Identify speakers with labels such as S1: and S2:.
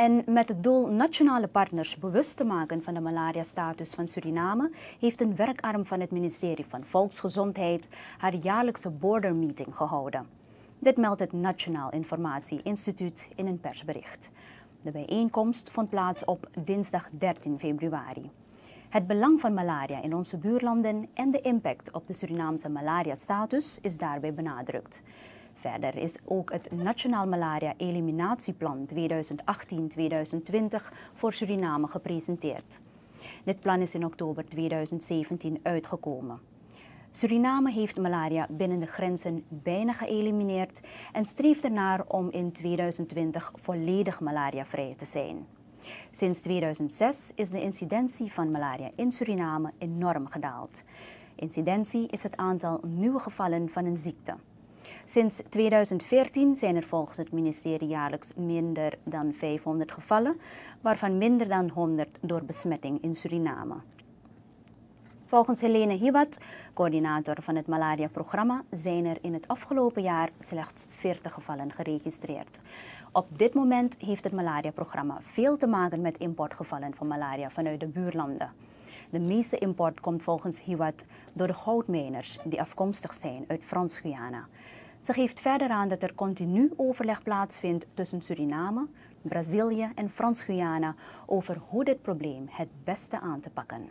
S1: En met het doel nationale partners bewust te maken van de malaria-status van Suriname, heeft een werkarm van het ministerie van Volksgezondheid haar jaarlijkse border meeting gehouden. Dit meldt het Nationaal Informatie Instituut in een persbericht. De bijeenkomst vond plaats op dinsdag 13 februari. Het belang van malaria in onze buurlanden en de impact op de Surinaamse malaria-status is daarbij benadrukt. Verder is ook het Nationaal Malaria Eliminatieplan 2018-2020 voor Suriname gepresenteerd. Dit plan is in oktober 2017 uitgekomen. Suriname heeft malaria binnen de grenzen bijna geëlimineerd en streeft ernaar om in 2020 volledig malariavrij te zijn. Sinds 2006 is de incidentie van malaria in Suriname enorm gedaald. Incidentie is het aantal nieuwe gevallen van een ziekte. Sinds 2014 zijn er volgens het ministerie jaarlijks minder dan 500 gevallen, waarvan minder dan 100 door besmetting in Suriname. Volgens Helene Hiwat, coördinator van het malaria-programma, zijn er in het afgelopen jaar slechts 40 gevallen geregistreerd. Op dit moment heeft het malaria-programma veel te maken met importgevallen van malaria vanuit de buurlanden. De meeste import komt volgens Hiwat door de goudmijners die afkomstig zijn uit Frans-Guyana. Ze geeft verder aan dat er continu overleg plaatsvindt tussen Suriname, Brazilië en Frans-Guyana over hoe dit probleem het beste aan te pakken.